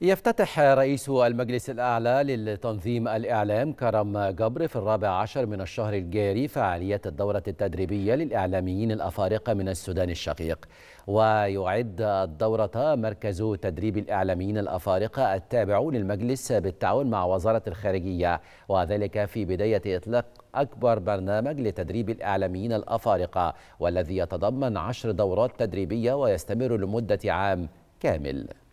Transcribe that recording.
يفتتح رئيس المجلس الأعلى للتنظيم الإعلام كرم جبر في الرابع عشر من الشهر الجاري فعالية الدورة التدريبية للإعلاميين الأفارقة من السودان الشقيق ويعد الدورة مركز تدريب الإعلاميين الأفارقة التابع للمجلس بالتعاون مع وزارة الخارجية وذلك في بداية إطلاق أكبر برنامج لتدريب الإعلاميين الأفارقة والذي يتضمن عشر دورات تدريبية ويستمر لمدة عام كامل